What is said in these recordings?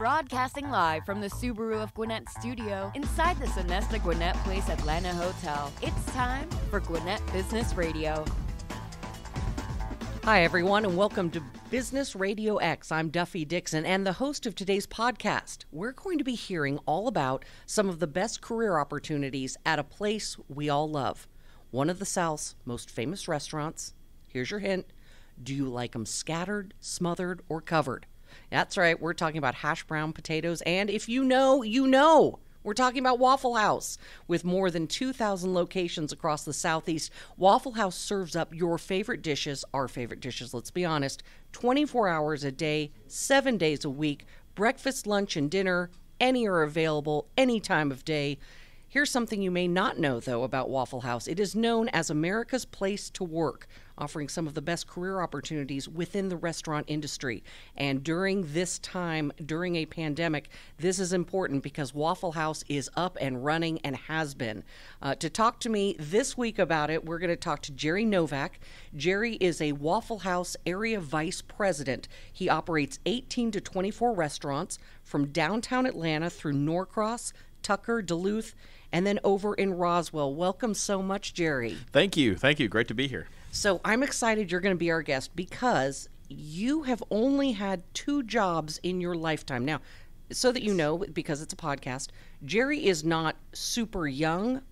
Broadcasting live from the Subaru of Gwinnett studio inside the Sonesta Gwinnett Place Atlanta Hotel. It's time for Gwinnett Business Radio. Hi, everyone, and welcome to Business Radio X. I'm Duffy Dixon and the host of today's podcast. We're going to be hearing all about some of the best career opportunities at a place we all love, one of the South's most famous restaurants. Here's your hint do you like them scattered, smothered, or covered? That's right, we're talking about hash brown potatoes. And if you know, you know. We're talking about Waffle House. With more than 2,000 locations across the Southeast, Waffle House serves up your favorite dishes, our favorite dishes, let's be honest, 24 hours a day, seven days a week. Breakfast, lunch, and dinner, any are available any time of day. Here's something you may not know, though, about Waffle House it is known as America's Place to Work offering some of the best career opportunities within the restaurant industry. And during this time, during a pandemic, this is important because Waffle House is up and running and has been. Uh, to talk to me this week about it, we're going to talk to Jerry Novak. Jerry is a Waffle House area vice president. He operates 18 to 24 restaurants from downtown Atlanta through Norcross, Tucker, Duluth, and then over in Roswell. Welcome so much, Jerry. Thank you. Thank you. Great to be here. So I'm excited you're going to be our guest because you have only had two jobs in your lifetime. Now, so that you know, because it's a podcast, Jerry is not super young,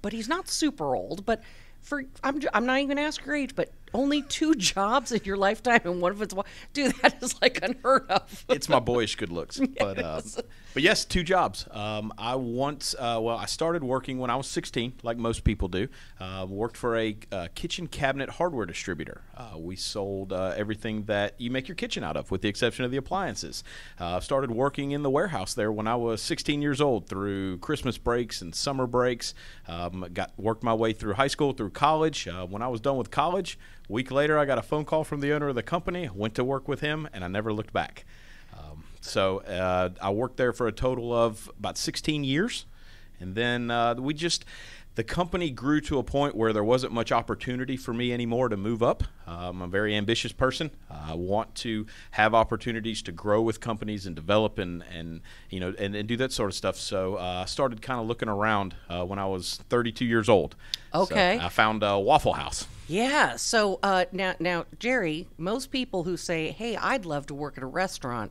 but he's not super old. But for I'm I'm not even ask your age, but only two jobs in your lifetime, and one of it's dude that is like unheard of. it's my boyish good looks, yes. but um, uh, but yes, two jobs. Um, I once, uh, well, I started working when I was 16, like most people do. Uh, worked for a uh, kitchen cabinet hardware distributor. Uh, we sold uh, everything that you make your kitchen out of, with the exception of the appliances. I started working in the warehouse there when I was 16 years old through Christmas breaks and summer breaks. Um, got worked my way through high school, through college. when I was done with college, a week later, I got a phone call from the owner of the company. Went to work with him, and I never looked back. So uh, I worked there for a total of about 16 years. And then uh, we just, the company grew to a point where there wasn't much opportunity for me anymore to move up. Um, I'm a very ambitious person. I want to have opportunities to grow with companies and develop and, and you know and, and do that sort of stuff. So uh, I started kind of looking around uh, when I was 32 years old. Okay. So I found a Waffle House. Yeah. So uh, now now Jerry, most people who say, "Hey, I'd love to work at a restaurant."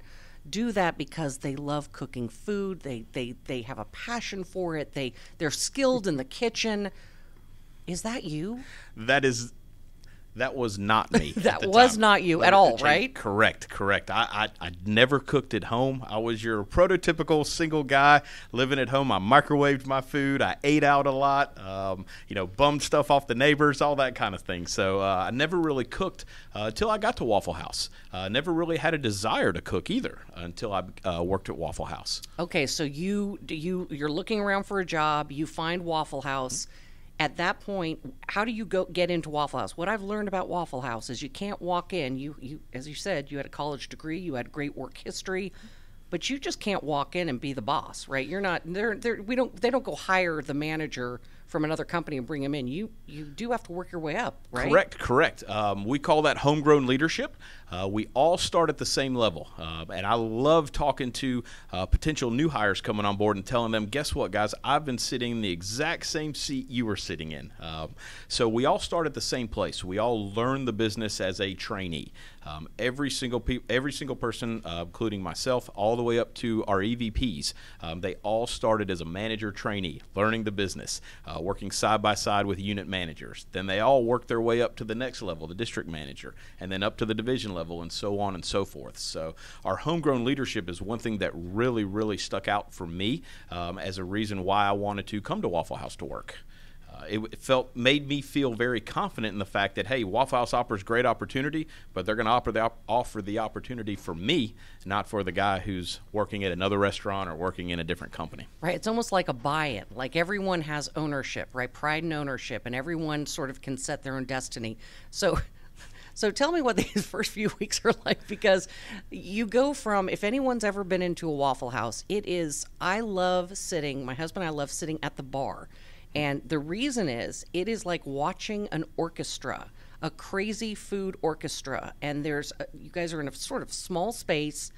do that because they love cooking food. They they they have a passion for it. They they're skilled in the kitchen. Is that you? That is that was not me. that was time. not you Let at all, right? Correct, correct. I, I, I never cooked at home. I was your prototypical single guy living at home. I microwaved my food. I ate out a lot. Um, you know, bummed stuff off the neighbors, all that kind of thing. So uh, I never really cooked uh, until I got to Waffle House. Uh, never really had a desire to cook either until I uh, worked at Waffle House. Okay, so you do you you're looking around for a job. You find Waffle House. Mm-hmm at that point, how do you go get into Waffle House? What I've learned about Waffle House is you can't walk in. You, you as you said, you had a college degree, you had great work history, but you just can't walk in and be the boss, right? You're not. They're, they're, we don't. They we do not they do not go hire the manager from another company and bring him in. You you do have to work your way up, right? Correct, correct. Um, we call that homegrown leadership. Uh, we all start at the same level. Uh, and I love talking to uh, potential new hires coming on board and telling them, guess what, guys? I've been sitting in the exact same seat you were sitting in. Um, so we all start at the same place. We all learn the business as a trainee. Um, every single pe- every single person, uh, including myself, all the way up to our EVPs, um, they all started as a manager trainee, learning the business, uh, working side by side with unit managers. Then they all worked their way up to the next level, the district manager, and then up to the division level, and so on and so forth. So, our homegrown leadership is one thing that really, really stuck out for me um, as a reason why I wanted to come to Waffle House to work. Uh, it felt made me feel very confident in the fact that hey, Waffle House offers great opportunity, but they're going to offer the op- offer the opportunity for me, not for the guy who's working at another restaurant or working in a different company. Right. It's almost like a buy-in. Like everyone has ownership, right? Pride and ownership, and everyone sort of can set their own destiny. So so tell me what these first few weeks are like because you go from, if anyone's ever been into a Waffle House, it is, I love sitting, my husband and I love sitting at the bar. And the reason is it is like watching an orchestra, a crazy food orchestra. And there's, a, uh, you guys are in a sort of small space.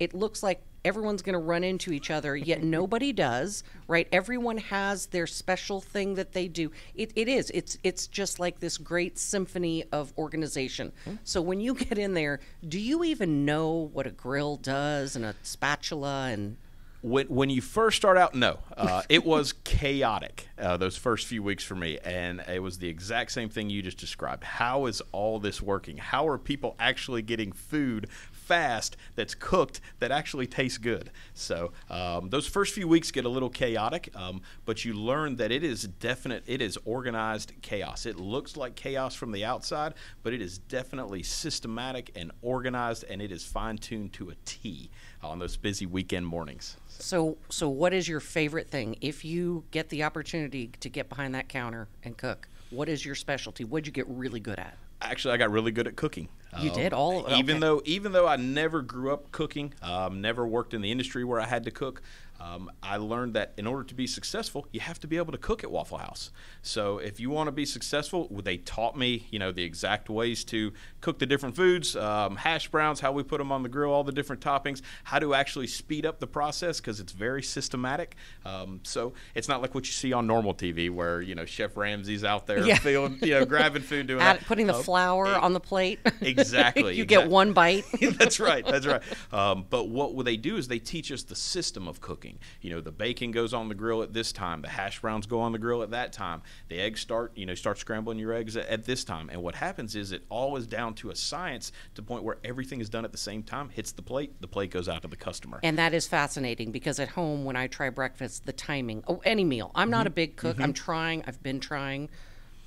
It looks like everyone's going to run into each other, yet nobody does, right? Everyone has their special thing that they do. It, it is. It's it's just like this great symphony of organization. Mm-hmm. So when you get in there, do you even know what a grill does and a spatula and when, when you first start out, no, uh, it was chaotic uh, those first few weeks for me, and it was the exact same thing you just described. How is all this working? How are people actually getting food? fast that's cooked that actually tastes good. So um, those first few weeks get a little chaotic, um, but you learn that it is definite, it is organized chaos. It looks like chaos from the outside, but it is definitely systematic and organized, and it is fine tuned to a T on those busy weekend mornings. So, so what is your favorite thing if you get the opportunity to get behind that counter and cook? What is your specialty? What'd you get really good at? actually I got really good at cooking. You um, did all even okay. though even though I never grew up cooking, um, never worked in the industry where I had to cook. Um, I learned that in order to be successful, you have to be able to cook at Waffle House. So if you want to be successful, they taught me, you know, the exact ways to cook the different foods, um, hash browns, how we put them on the grill, all the different toppings, how to actually speed up the process because it's very systematic. Um, so it's not like what you see on normal TV where you know Chef Ramsay's out there yeah. feeling, you know, grabbing food, doing that. putting the um, flour on the plate. Exactly. you exactly. get one bite. that's right. That's right. Um, but what they do is they teach us the system of cooking cooking. You know, the bacon goes on the grill at this time, the hash browns go on the grill at that time, the eggs start, you know, start scrambling your eggs at, at this time. And what happens is it all is down to a science to the point where everything is done at the same time, hits the plate, the plate goes out to the customer. And that is fascinating because at home when I try breakfast, the timing, oh, any meal, I'm not mm-hmm. a big cook. Mm-hmm. I'm trying, I've been trying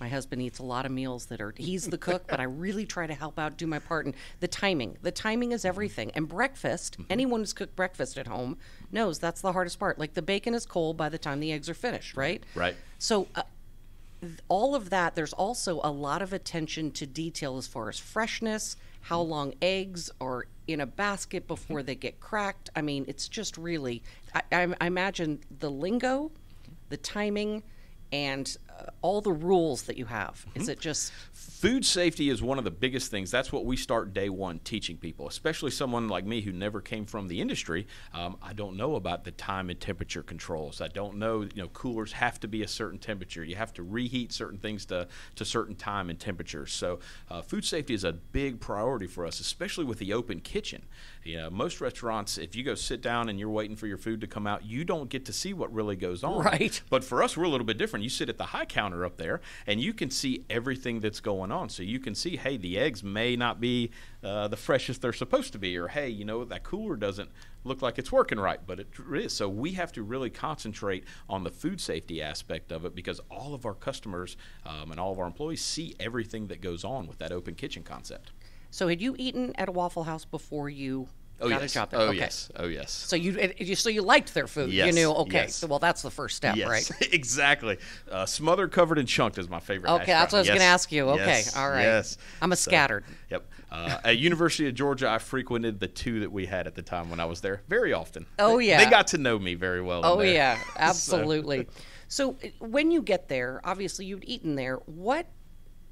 my husband eats a lot of meals that are, he's the cook, but I really try to help out, do my part. And the timing, the timing is everything. And breakfast, mm-hmm. anyone who's cooked breakfast at home knows that's the hardest part. Like the bacon is cold by the time the eggs are finished, right? Right. So, uh, all of that, there's also a lot of attention to detail as far as freshness, how mm-hmm. long eggs are in a basket before mm-hmm. they get cracked. I mean, it's just really, I, I, I imagine the lingo, mm-hmm. the timing, and all the rules that you have? Mm-hmm. Is it just Food safety is one of the biggest things. That's what we start day one teaching people, especially someone like me who never came from the industry. Um, I don't know about the time and temperature controls. I don't know, you know, coolers have to be a certain temperature. You have to reheat certain things to, to certain time and temperatures. So, uh, food safety is a big priority for us, especially with the open kitchen. You know, most restaurants, if you go sit down and you're waiting for your food to come out, you don't get to see what really goes on. Right. But for us, we're a little bit different. You sit at the high counter up there and you can see everything that's going on on. So you can see, hey, the eggs may not be uh, the freshest they're supposed to be, or hey, you know, that cooler doesn't look like it's working right, but it is. So we have to really concentrate on the food safety aspect of it because all of our customers um, and all of our employees see everything that goes on with that open kitchen concept. So had you eaten at a Waffle House before you Oh Got yes. Oh okay. yes. Oh yes. So you it, you so you liked their food. Yes. You knew okay. Yes. So, well, that's the first step, yes. right? exactly. Uh, smothered, covered, and chunked is my favorite. Okay, that's what I was going to ask you. Okay, all right. Yes. I'm a scattered. So, yep. Uh, at University of Georgia, I frequented the two that we had at the time when I was there very often. Oh yeah. They, got to know me very well. Oh yeah, absolutely. so. so when you get there, obviously you'd eaten there. What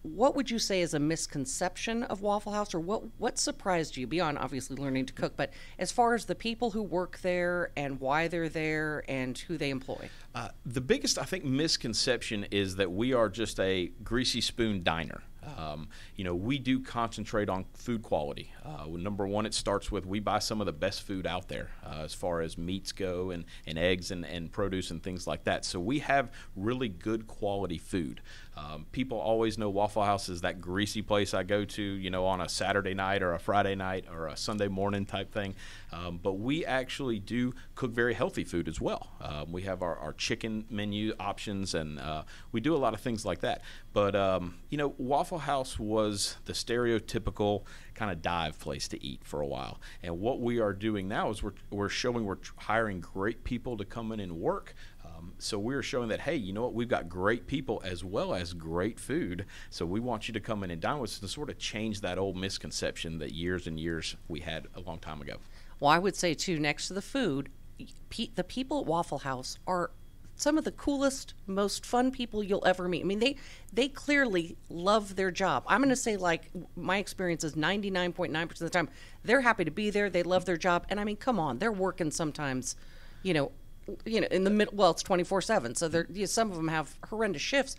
what would you say is a misconception of Waffle House, or what what surprised you beyond obviously learning to cook? But as far as the people who work there and why they're there and who they employ, uh, the biggest I think misconception is that we are just a greasy spoon diner. Oh. Um, you know, we do concentrate on food quality. Uh, number one, it starts with we buy some of the best food out there uh, as far as meats go and, and eggs and, and produce and things like that. So we have really good quality food. Um, people always know Waffle House is that greasy place I go to, you know, on a Saturday night or a Friday night or a Sunday morning type thing. Um, but we actually do cook very healthy food as well. Um, we have our, our, chicken menu options and uh, we do a lot of things like that. But, um, you know, Waffle House was the stereotypical kind of dive place to eat for a while. And what we are doing now is we're, we're showing we're hiring great people to come in and work. Um, so we are showing that, hey, you know what? We've got great people as well as great food. So we want you to come in and dine with us and sort of change that old misconception that years and years we had a long time ago. Well, I would say, too, next to the food, pe- the people at Waffle House are some of the coolest, most fun people you'll ever meet. I mean, they they clearly love their job. I'm going to say like my experience is 99.9% of the time they're happy to be there. They love their job, and I mean, come on, they're working sometimes, you know, you know, in the middle. Well, it's twenty four seven, so there. You know, some of them have horrendous shifts,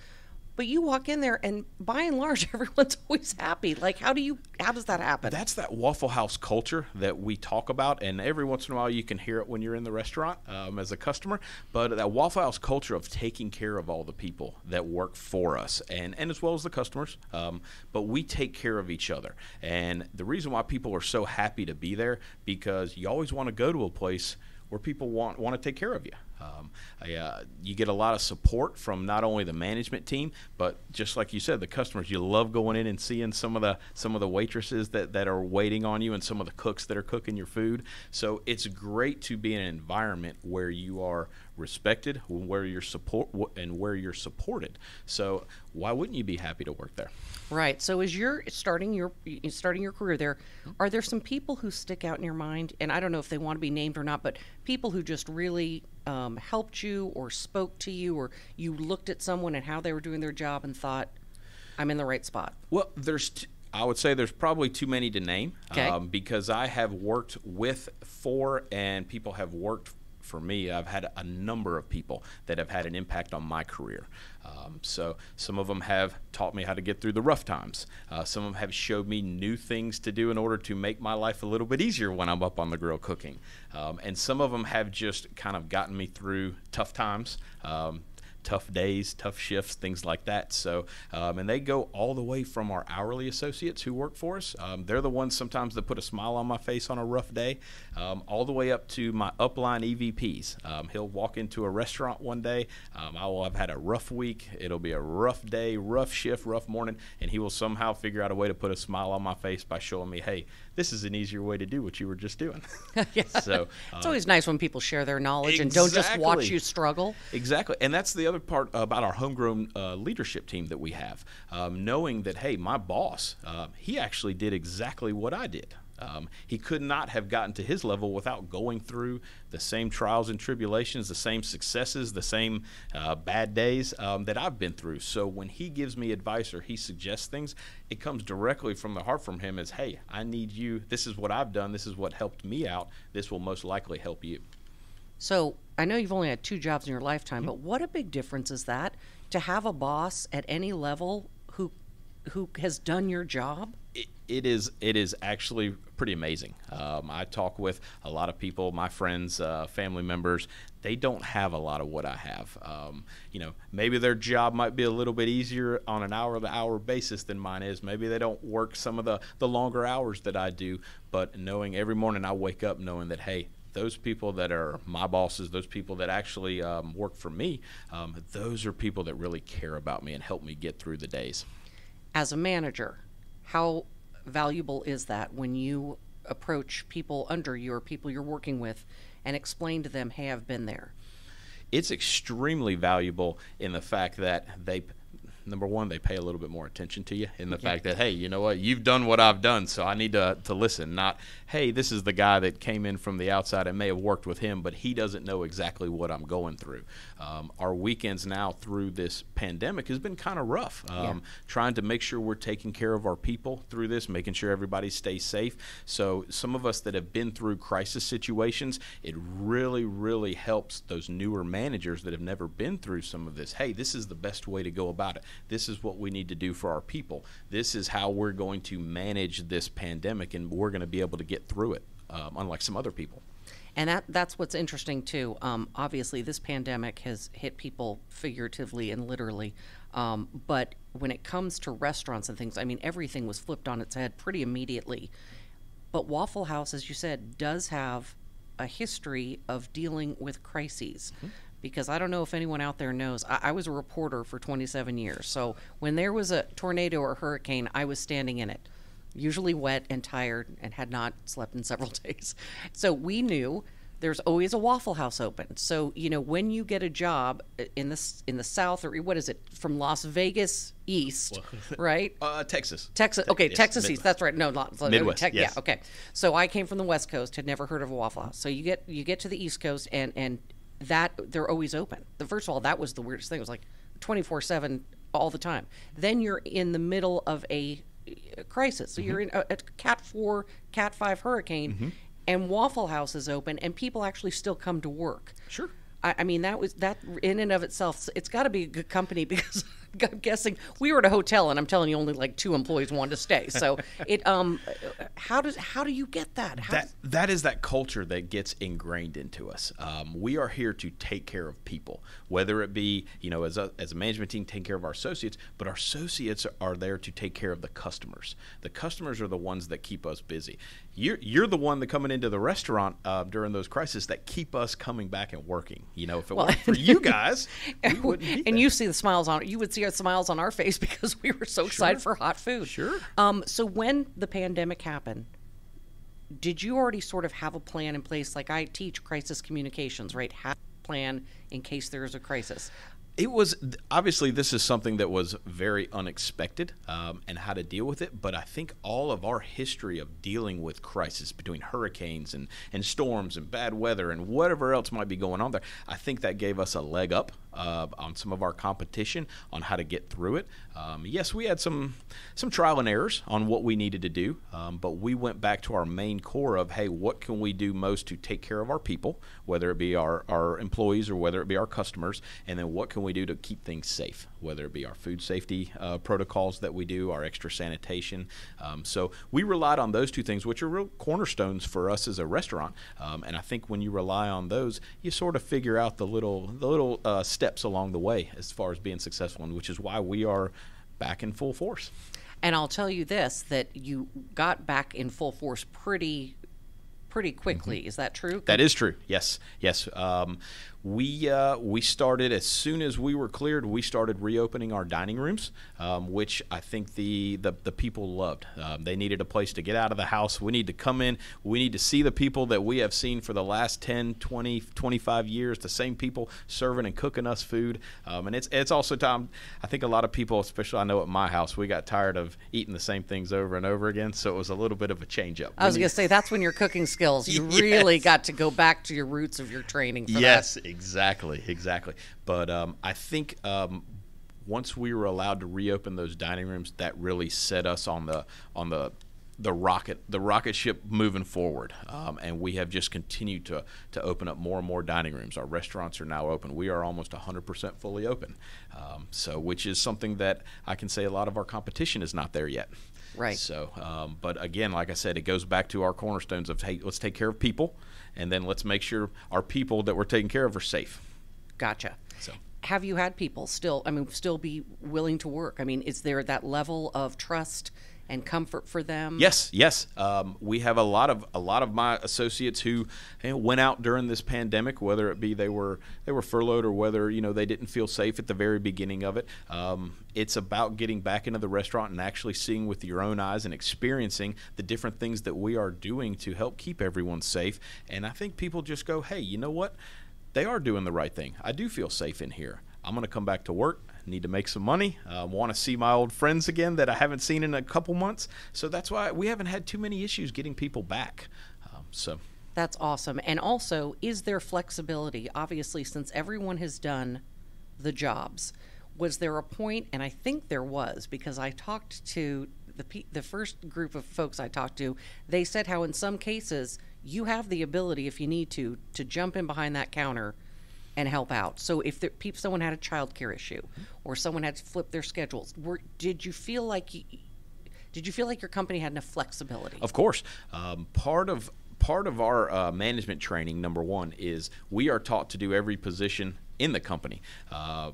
but you walk in there and by and large everyone's always happy like how do you how does that happen that's that waffle house culture that we talk about and every once in a while you can hear it when you're in the restaurant um, as a customer but that waffle house culture of taking care of all the people that work for us and and as well as the customers um, but we take care of each other and the reason why people are so happy to be there because you always want to go to a place where people want, want to take care of you. Um, I, uh, you get a lot of support from not only the management team, but just like you said, the customers. You love going in and seeing some of the some of the waitresses that, that are waiting on you and some of the cooks that are cooking your food. So it's great to be in an environment where you are respected, where you're support and where you're supported. So why wouldn't you be happy to work there? Right. So as you're starting your starting your career there, are there some people who stick out in your mind? And I don't know if they want to be named or not, but people who just really um, helped you or spoke to you or you looked at someone and how they were doing their job and thought, I'm in the right spot? Well, there's. T- I would say there's probably too many to name okay. um, because I have worked with, four, and people have worked for me, I've had a number of people that have had an impact on my career. Um, so some of them have taught me how to get through the rough times. Uh, some of them have showed me new things to do in order to make my life a little bit easier when I'm up on the grill cooking. Um, and some of them have just kind of gotten me through tough times. Um, tough days, tough shifts, things like that. So, um, and they go all the way from our hourly associates who work for us. Um, they're the ones sometimes that put a smile on my face on a rough day, um, all the way up to my upline EVPs. Um, he'll walk into a restaurant one day. Um, I will have had a rough week. It'll be a rough day, rough shift, rough morning, and he will somehow figure out a way to put a smile on my face by showing me, hey, this is an easier way to do what you were just doing. So it's um, always nice when people share their knowledge exactly. and don't just watch you struggle. Exactly. And that's the other part about our homegrown uh, leadership team that we have, um, knowing that, hey, my boss, uh, he actually did exactly what I did. Um, he could not have gotten to his level without going through the same trials and tribulations, the same successes, the same uh, bad days um, that I've been through. So when he gives me advice or he suggests things, it comes directly from the heart from him as, hey, I need you. This is what I've done. This is what helped me out. This will most likely help you. So I know you've only had two jobs in your lifetime, mm-hmm. but what a big difference is that to have a boss at any level who who has done your job? It, it is it is actually pretty amazing. Um, I talk with a lot of people, my friends, uh, family members. They don't have a lot of what I have. Um, you know, maybe their job might be a little bit easier on an hour to hour basis than mine is. Maybe they don't work some of the the longer hours that I do. But knowing every morning I wake up knowing that hey, those people that are my bosses, those people that actually um, work for me, um, those are people that really care about me and help me get through the days. As a manager, how valuable is that when you approach people under you or people you're working with and explain to them, hey, I've been there? It's extremely valuable in the fact that they number one, they pay a little bit more attention to you in the yeah. fact that, hey, you know what, you've done what I've done, so I need to, to listen. Not, hey, this is the guy that came in from the outside and may have worked with him, but he doesn't know exactly what I'm going through. Um, our weekends now through this pandemic has been kind of rough, um, yeah. trying to make sure we're taking care of our people through this, making sure everybody stays safe. So, some of us that have been through crisis situations, it really, really helps those newer managers that have never been through some of this. Hey, this is the best way to go about it. This is what we need to do for our people. This is how we're going to manage this pandemic, and we're going to be able to get through it, um, unlike some other people. And that, that's what's interesting, too. Um, obviously, this pandemic has hit people figuratively and literally. Um, but when it comes to restaurants and things, I mean, everything was flipped on its head pretty immediately. But Waffle House, as you said, does have a history of dealing with crises. Mm-hmm because I don't know if anyone out there knows. I, I was a reporter for 27 years. So when there was a tornado or hurricane, I was standing in it usually wet and tired and had not slept in several days. So we knew there's always a Waffle House open. So you know when you get a job uh, in this in the South or what is it from Las Vegas east, right? Uh, Texas. Texas. Okay, yes, Texas Midwest. east. That's right. No, not Midwest. Te- yes. Yeah. Okay. So I came from the West Coast, had never heard of a Waffle House. So you get you get to the East Coast and and that they're always open. The first of all, that was the weirdest thing. It was like 24 7 all the time. Then you're in the middle of a, crisis. So mm-hmm. you're in a, a, Cat 4, Cat 5 hurricane, mm-hmm. and Waffle House is open, and people actually still come to work. Sure. I mean, that was that in and of itself, it's got to be a good company because. I'm guessing we were at a hotel, and I'm telling you, only like two employees wanted to stay. So it, um, how does how do you get that? How that does... that is that culture that gets ingrained into us. Um, we are here to take care of people, whether it be you know as a as a management team take care of our associates, but our associates are there to take care of the customers. The customers are the ones that keep us busy you're you're the one that coming into the restaurant uh, during those crises that keep us coming back and working. You know, if it well, weren't for you guys, we wouldn't. and there. you see the smiles on you would see our smiles on our face because we were so sure. excited for hot food. Sure. Um, so when the pandemic happened, did you already sort of have a plan in place? Like I teach crisis communications, right? Have plan in case there is a crisis it was obviously this is something that was very unexpected um, and how to deal with it but i think all of our history of dealing with crisis between hurricanes and, and storms and bad weather and whatever else might be going on there i think that gave us a leg up uh, on some of our competition on how to get through it um, yes we had some some trial and errors on what we needed to do um, but we went back to our main core of hey what can we do most to take care of our people whether it be our, our employees or whether it be our customers and then what can can we do to keep things safe, whether it be our food safety uh, protocols that we do, our extra sanitation. Um, so we relied on those two things, which are real cornerstones for us as a restaurant. Um, and I think when you rely on those, you sort of figure out the little the little uh, steps along the way as far as being successful, and which is why we are back in full force. And I'll tell you this: that you got back in full force pretty pretty quickly. Mm-hmm. Is that true? That is true. Yes, yes. Um, we uh, we started as soon as we were cleared. We started reopening our dining rooms, um, which I think the the, the people loved. Um, they needed a place to get out of the house. We need to come in. We need to see the people that we have seen for the last 10, 20, 25 years. The same people serving and cooking us food. Um, and it's it's also time. I think a lot of people, especially I know at my house, we got tired of eating the same things over and over again. So it was a little bit of a change up. I was going to say that's when your cooking skills you yes. really got to go back to your roots of your training. yes. That. Exactly, exactly. But um, I think um, once we were allowed to reopen those dining rooms, that really set us on the on the the rocket the rocket ship moving forward um, and we have just continued to to open up more and more dining rooms our restaurants are now open we are almost 100% fully open um, so which is something that i can say a lot of our competition is not there yet right so um, but again like i said it goes back to our cornerstones of hey let's take care of people and then let's make sure our people that we're taking care of are safe. Gotcha. So have you had people still i mean still be willing to work i mean is there that level of trust and comfort for them? Yes, yes. Um, we have a lot of a lot of my associates who you know, went out during this pandemic, whether it be they were they were furloughed or whether you know they didn't feel safe at the very beginning of it. Um, it's about getting back into the restaurant and actually seeing with your own eyes and experiencing the different things that we are doing to help keep everyone safe. And I think people just go, hey, you know what? They are doing the right thing. I do feel safe in here. I'm going to come back to work need to make some money. I uh, want to see my old friends again that I haven't seen in a couple months. So that's why we haven't had too many issues getting people back. Um, so. That's awesome. And also, is there flexibility? Obviously, since everyone has done the jobs, was there a point, and I think there was, because I talked to the, the first group of folks I talked to, they said how in some cases you have the ability, if you need to, to jump in behind that counter and help out. So if there, someone had a child care issue or someone had to flip their schedules, were, did you feel like you, did you feel like your company had enough flexibility? Of course, um, part of part of our uh, management training, number one, is we are taught to do every position in the company. Uh,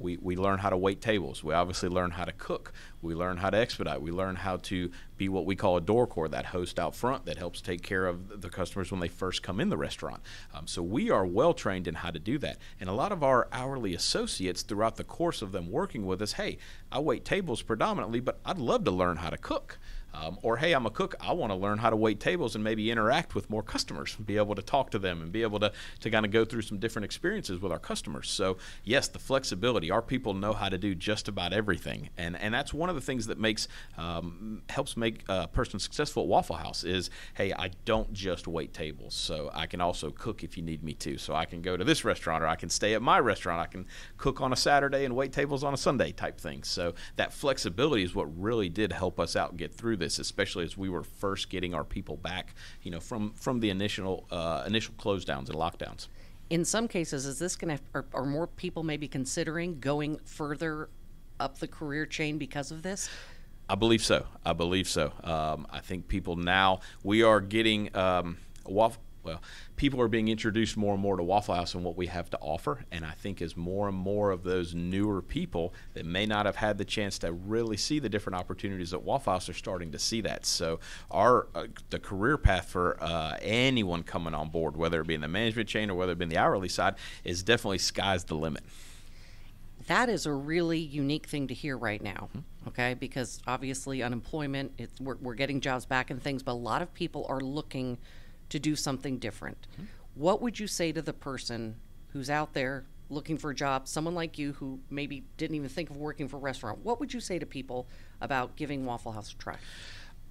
we, we learn how to wait tables. We obviously learn how to cook. We learn how to expedite. We learn how to be what we call a door core, that host out front that helps take care of the customers when they first come in the restaurant. Um, so we are well trained in how to do that. And a lot of our hourly associates throughout the course of them working with us, hey, I wait tables predominantly, but I'd love to learn how to cook. Um, or hey, I'm a cook. I want to learn how to wait tables and maybe interact with more customers, be able to talk to them, and be able to to kind of go through some different experiences with our customers. So yes, the flexibility. Our people know how to do just about everything, and and that's one of the things that makes um, helps make a person successful at Waffle House is hey, I don't just wait tables, so I can also cook if you need me to. So I can go to this restaurant, or I can stay at my restaurant. I can cook on a Saturday and wait tables on a Sunday type thing. So that flexibility is what really did help us out get through this, especially as we were first getting our people back, you know, from from the initial uh, initial close downs and lockdowns. In some cases, is this going to are, more people maybe considering going further up the career chain because of this? I believe so. I believe so. Um, I think people now we are getting. Um, well, people are being introduced more and more to Waffle House and what we have to offer. And I think as more and more of those newer people that may not have had the chance to really see the different opportunities at Waffle House are starting to see that. So our uh, the career path for uh, anyone coming on board, whether it be in the management chain or whether it be in the hourly side, is definitely sky's the limit. That is a really unique thing to hear right now, mm-hmm. okay? Because obviously unemployment, it's, we're, we're getting jobs back and things, but a lot of people are looking – to do something different. Mm-hmm. What would you say to the person who's out there looking for a job, someone like you who maybe didn't even think of working for a restaurant? What would you say to people about giving Waffle House a try?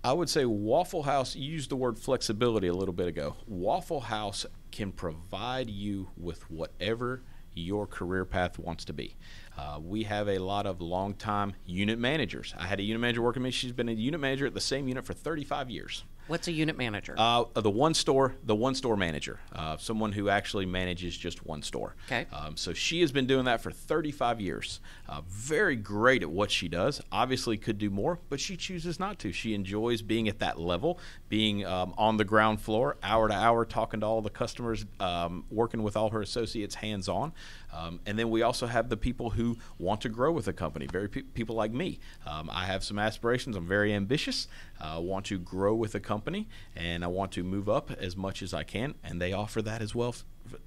I would say Waffle House, you used the word flexibility a little bit ago. Waffle House can provide you with whatever your career path wants to be. Uh, we have a lot of long-time unit managers. I had a unit manager working with me. She's been a unit manager at the same unit for 35 years. What's a unit manager? Uh, the one store, the one store manager, uh, someone who actually manages just one store. Okay. Um, so she has been doing that for 35 years. Uh, very great at what she does. Obviously, could do more, but she chooses not to. She enjoys being at that level, being um, on the ground floor, hour to hour, talking to all the customers, um, working with all her associates, hands on. Um, and then we also have the people who want to grow with the company. Very pe- people like me. Um, I have some aspirations. I'm very ambitious. I uh, want to grow with a company and I want to move up as much as I can, and they offer that as well.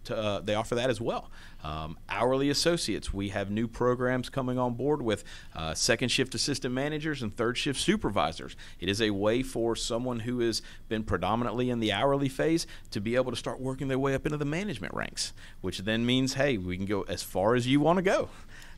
To, uh, they offer that as well. Um, hourly associates, we have new programs coming on board with uh, second shift assistant managers and third shift supervisors. It is a way for someone who has been predominantly in the hourly phase to be able to start working their way up into the management ranks, which then means, hey, we can go as far as you want to go.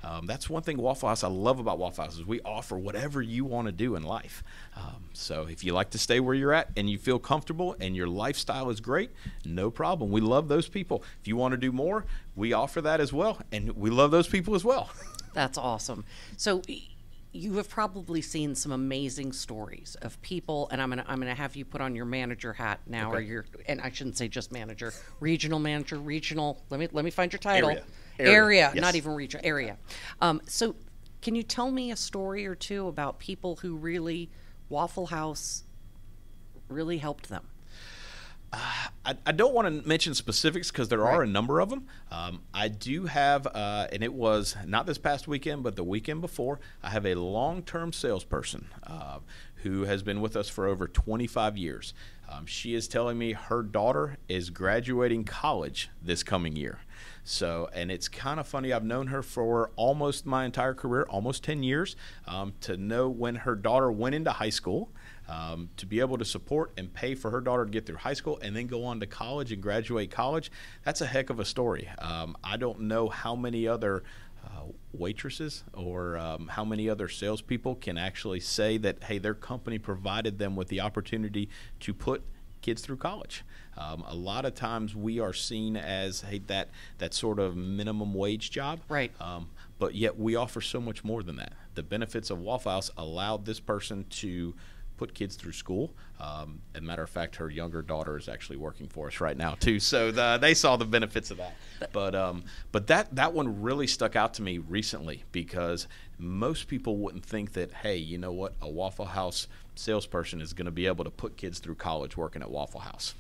Um, that's one thing Waffle House I love about Waffle House is we offer whatever you want to do in life. Um, so if you like to stay where you're at and you feel comfortable and your lifestyle is great, no problem. We love those people. If you want to do more, we offer that as well, and we love those people as well. That's awesome. So you have probably seen some amazing stories of people and I'm going to I'm going to have you put on your manager hat now okay. or your and I shouldn't say just manager, regional manager, regional. Let me let me find your title. Area area, area yes. not even region, area. Um, so, can you tell me a story or two about people who really Waffle House really helped them? Uh, I, I, don't want to mention specifics because there right. are a number of them. Um, I do have, uh, and it was not this past weekend, but the weekend before, I have a long term salesperson uh, who has been with us for over 25 years. Um, she is telling me her daughter is graduating college this coming year. So, and it's kind of funny. I've known her for almost my entire career, almost 10 years. Um, to know when her daughter went into high school, um, to be able to support and pay for her daughter to get through high school and then go on to college and graduate college, that's a heck of a story. Um, I don't know how many other uh, waitresses or um, how many other salespeople can actually say that, hey, their company provided them with the opportunity to put kids through college. Um, a lot of times we are seen as hey, that that sort of minimum wage job, right? Um, but yet we offer so much more than that. The benefits of Waffle House allowed this person to put kids through school. Um, as a matter of fact, her younger daughter is actually working for us right now too, so the, they saw the benefits of that. But um, but that that one really stuck out to me recently because most people wouldn't think that hey, you know what, a Waffle House salesperson is going to be able to put kids through college working at Waffle House.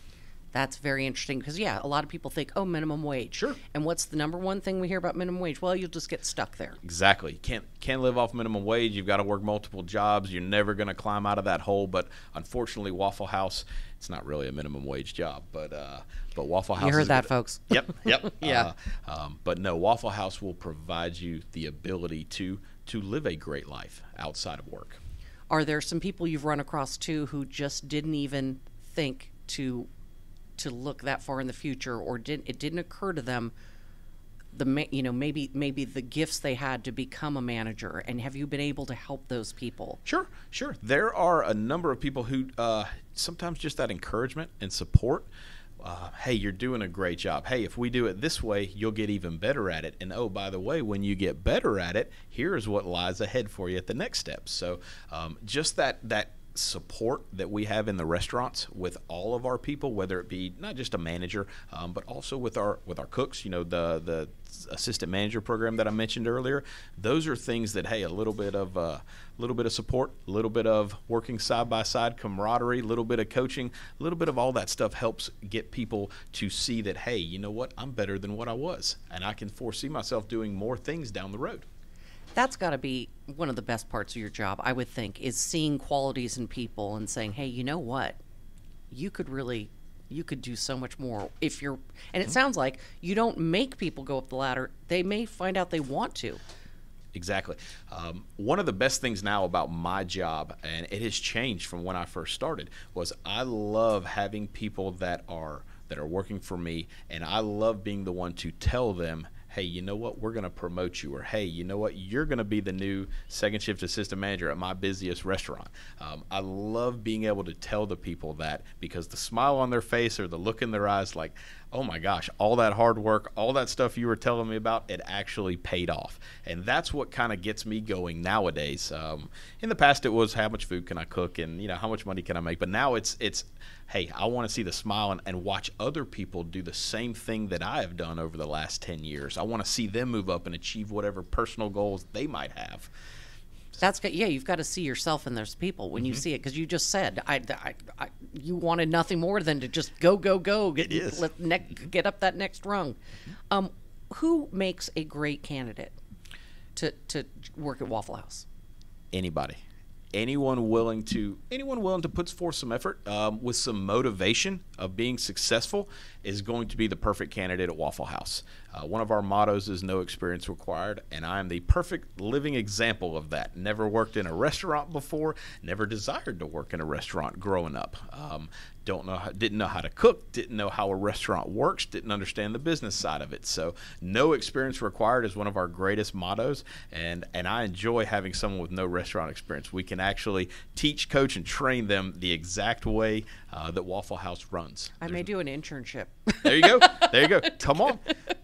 That's very interesting because yeah, a lot of people think, oh, minimum wage. Sure. And what's the number one thing we hear about minimum wage? Well, you'll just get stuck there. Exactly. You can't can't live off minimum wage. You've got to work multiple jobs. You're never going to climb out of that hole. But unfortunately, Waffle House, it's not really a minimum wage job, but uh, but Waffle House. You heard that, good. folks. Yep. Yep. yeah. Uh, um, but no, Waffle House will provide you the ability to to live a great life outside of work. Are there some people you've run across too who just didn't even think to to look that far in the future or didn't it didn't occur to them the you know maybe maybe the gifts they had to become a manager and have you been able to help those people sure sure there are a number of people who uh, sometimes just that encouragement and support uh, hey you're doing a great job hey if we do it this way you'll get even better at it and oh by the way when you get better at it here's what lies ahead for you at the next step so um, just that that support that we have in the restaurants with all of our people, whether it be not just a manager, um, but also with our with our cooks. You know, the the assistant manager program that I mentioned earlier. Those are things that hey, a little bit of a uh, little bit of support, a little bit of working side by side camaraderie, a little bit of coaching, a little bit of all that stuff helps get people to see that hey, you know what, I'm better than what I was, and I can foresee myself doing more things down the road. That's got to be one of the best parts of your job, I would think, is seeing qualities in people and saying, "Hey, you know what? You could really you could do so much more if you're and it mm-hmm. sounds like you don't make people go up the ladder. They may find out they want to. Exactly. Um, one of the best things now about my job, and it has changed from when I first started, was I love having people that are that are working for me, and I love being the one to tell them hey, you know what, we're going to promote you, or hey, you know what, you're going to be the new second shift assistant manager at my busiest restaurant. Um, I love being able to tell the people that because the smile on their face or the look in their eyes, like, oh my gosh, all that hard work, all that stuff you were telling me about, it actually paid off. And that's what kind of gets me going nowadays. Um, in the past, it was how much food can I cook and, you know, how much money can I make? But now it's, it's, hey, I want to see the smile and, and, watch other people do the same thing that I have done over the last 10 years. I want to see them move up and achieve whatever personal goals they might have. That's good. Yeah, you've got to see yourself in those people when mm-hmm. you see it because you just said I, I, I, you wanted nothing more than to just go, go, go, get, let, ne- get up that next rung. Mm-hmm. Um, who makes a great candidate to, to work at Waffle House? Anybody anyone willing to anyone willing to put forth some effort um, with some motivation of being successful is going to be the perfect candidate at Waffle House. Uh, one of our mottos is no experience required, and I am the perfect living example of that. Never worked in a restaurant before, never desired to work in a restaurant growing up. Um, don't know, how, didn't know how to cook, didn't know how a restaurant works, didn't understand the business side of it. So, no experience required is one of our greatest mottos, and and I enjoy having someone with no restaurant experience. We can actually teach, coach, and train them the exact way uh, that Waffle House runs. I There's may do an internship there you go. There you go. Come on.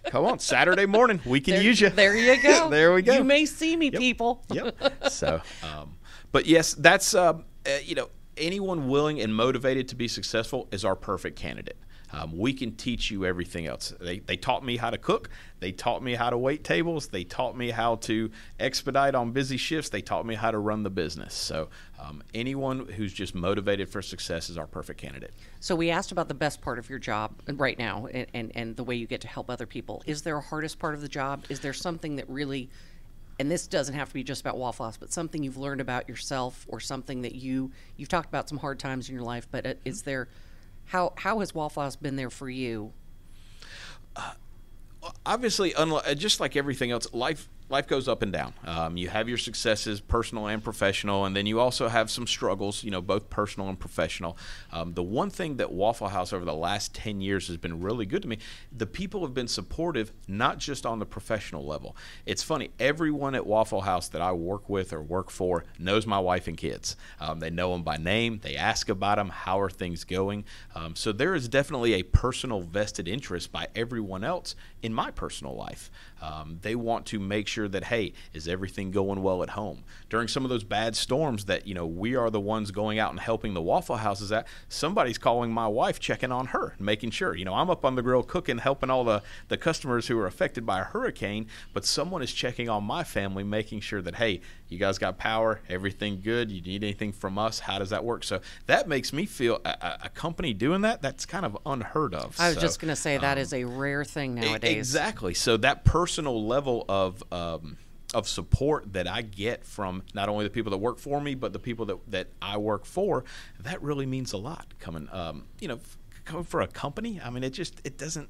Come on. Saturday morning. We can there, use you. There you go. there we go. You may see me, yep. people. yep. So, um, but yes, that's, um, uh, you know, anyone willing and motivated to be successful is our perfect candidate. Um, we can teach you everything else. They, they taught me how to cook. They taught me how to wait tables. They taught me how to expedite on busy shifts. They taught me how to run the business. So um, anyone who's just motivated for success is our perfect candidate. So we asked about the best part of your job uh, right now, and, and, and the way you get to help other people. Is there a hardest part of the job? Is there something that really and this doesn't have to be just about waffle house but something you've learned about yourself or something that you you've talked about some hard times in your life but uh, is there how how has waffle house been there for you uh, obviously uh, just like everything else life life goes up and down. Um, you have your successes, personal and professional, and then you also have some struggles, you know, both personal and professional. Um, the one thing that Waffle House over the last 10 years has been really good to me, the people have been supportive, not just on the professional level. It's funny, everyone at Waffle House that I work with or work for knows my wife and kids. Um, they know them by name, they ask about them, how are things going. Um, so there is definitely a personal vested interest by everyone else in my personal life. Um, they want to make sure sure that hey, is everything going well at home? During some of those bad storms that you know we are the ones going out and helping the Waffle Houses That somebody's calling my wife, checking on her, making sure you know I'm up on the grill cooking, helping all the the customers who are affected by a hurricane, but someone is checking on my family, making sure that hey, you guys got power, everything good, you need anything from us? How does that work? So that makes me feel a, a company doing that that's kind of unheard of. I was so, just going to say that um, is a rare thing nowadays. Exactly. So that personal level of uh, um, of support that I get from not only the people that work for me, but the people that, that I work for, that really means a lot. Coming, um, you know, coming for a company. I mean, it just it doesn't.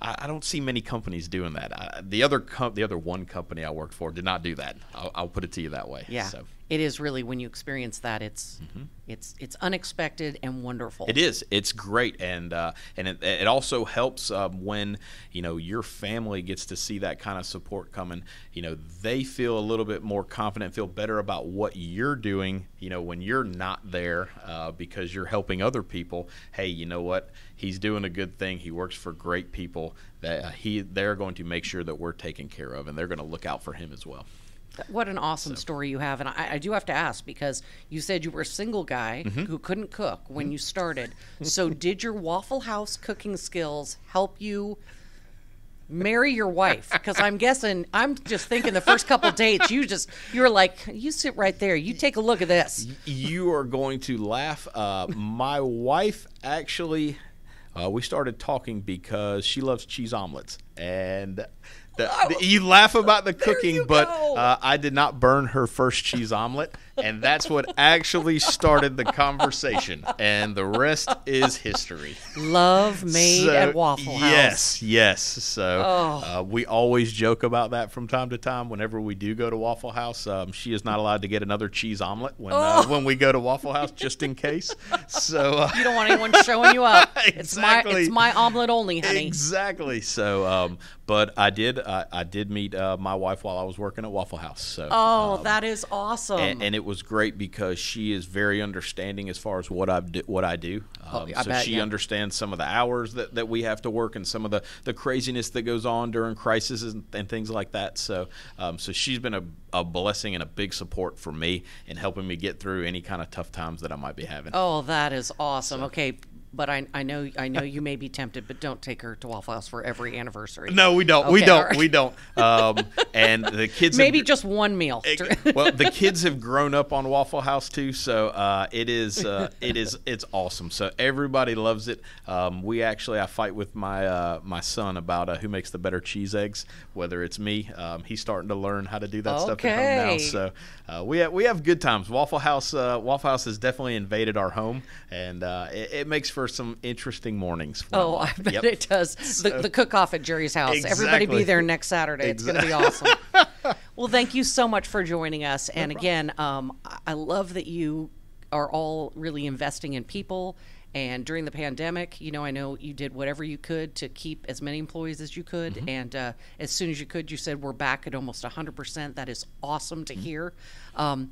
I, I don't see many companies doing that. I, the other com- the other one company I worked for did not do that. I'll, I'll put it to you that way. Yeah. So it is really when you experience that it's mm-hmm. it's it's unexpected and wonderful it is it's great and uh, and it, it, also helps um, when you know your family gets to see that kind of support coming you know they feel a little bit more confident feel better about what you're doing you know when you're not there uh, because you're helping other people hey you know what he's doing a good thing he works for great people that uh, he they're going to make sure that we're taken care of and they're going to look out for him as well what an awesome so. story you have. And I, I, do have to ask because you said you were a single guy mm-hmm. who couldn't cook when mm-hmm. you started. so, did your Waffle House cooking skills help you? marry your wife because i'm guessing i'm just thinking the first couple dates you just you're like you sit right there you take a look at this you are going to laugh uh, my wife actually uh, we started talking because she loves cheese omelets and the, the, you laugh about the cooking, but uh, I did not burn her first cheese omelet and that's what actually started the conversation. And the rest is history. Love made so, at Waffle House. Yes, yes. So oh. uh, we always joke about that from time to time. Whenever we do go to Waffle House, um, she is not allowed to get another cheese omelet when uh, oh. uh, when we go to Waffle House, just in case. So uh, you don't want anyone showing you up. exactly. It's my it's my omelet only, honey. Exactly. So, um, but I did I, I did meet uh, my wife while I was working at Waffle House. So oh, um, that is awesome. and, and it it was great because she is very understanding as far as what I do. What I do. Oh, um, oh, I so bet, she yeah. understands some of the hours that, that we have to work and some of the, the craziness that goes on during crises and, and things like that. So um, so she's been a, a blessing and a big support for me in helping me get through any kind of tough times that I might be having. Oh, that is awesome. So. Okay, but I, I know I know you may be tempted, but don't take her to Waffle House for every anniversary. No, we don't. Okay, we don't. Right. We don't. Um, and the kids maybe have, just one meal. It, well, the kids have grown up on Waffle House too, so uh, it is uh, it is it's awesome. So everybody loves it. Um, we actually I fight with my uh, my son about uh, who makes the better cheese eggs, whether it's me. Um, he's starting to learn how to do that okay. stuff at home now. So uh, we have, we have good times. Waffle House uh, Waffle House has definitely invaded our home, and it, it makes for for some interesting mornings. oh, I bet yep. it does. So, the, cook off at Jerry's house. Exactly. Everybody be there next Saturday. Exactly. It's going to be awesome. well, thank you so much for joining us. And again, um, I love that you are all really investing in people. And during the pandemic, you know, I know you did whatever you could to keep as many employees as you could. Mm-hmm. And uh, as soon as you could, you said, We're back at almost 100%. That is awesome to mm-hmm. hear. Um,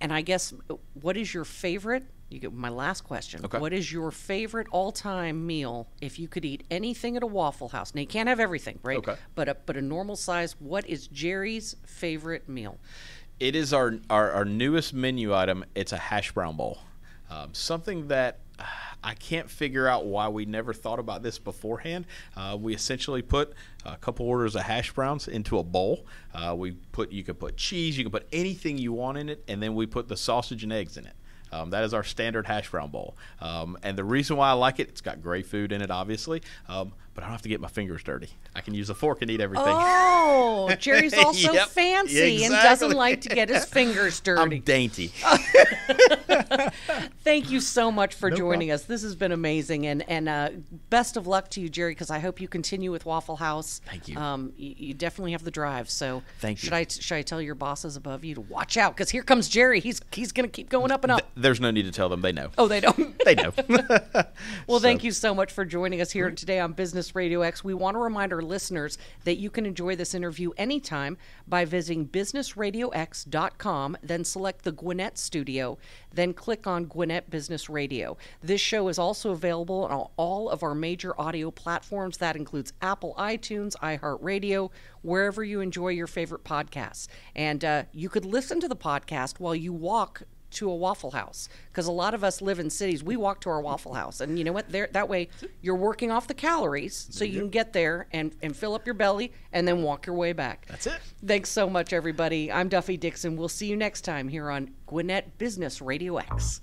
and I guess, what is your favorite you get my last question. Okay. What is your favorite all-time meal if you could eat anything at a Waffle House? Now you can't have everything, right? Okay. But a, but a normal size. What is Jerry's favorite meal? It is our our, our newest menu item. It's a hash brown bowl. Um, something that uh, I can't figure out why we never thought about this beforehand. Uh, we essentially put a couple orders of hash browns into a bowl. Uh, we put you can put cheese, you can put anything you want in it, and then we put the sausage and eggs in it. Um, that is our standard hash brown bowl. Um, and the reason why I like it, it's got great food in it, obviously. Um, but I don't have to get my fingers dirty. I can use a fork and eat everything. Oh, Jerry's also yep, fancy exactly. and doesn't like to get his fingers dirty. I'm dainty. Thank you so much for no joining problem. us. This has been amazing, and and uh, best of luck to you, Jerry, because I hope you continue with Waffle House. Thank you. Um, you, you, definitely have the drive. So thank you. Should I should I tell your bosses above you to watch out because here comes Jerry. He's he's going to keep going up and up. Th- there's no need to tell them. They know. Oh, they don't. they know. well, so. thank you so much for joining us here today on Business Business Radio X, we want to remind our listeners that you can enjoy this interview anytime by visiting businessradiox.com, then select the Gwinnett Studio, then click on Gwinnett Business Radio. This show is also available on all of our major audio platforms. That includes Apple, iTunes, iHeartRadio, wherever you enjoy your favorite podcasts. And uh, you could listen to the podcast while you walk to a Waffle House because a lot of us live in cities. We walk to our Waffle House, and you know what? There, that way, you're working off the calories so you can get there and, and fill up your belly and then walk your way back. That's it. Thanks so much, everybody. I'm Duffy Dixon. We'll see you next time here on Gwinnett Business Radio X.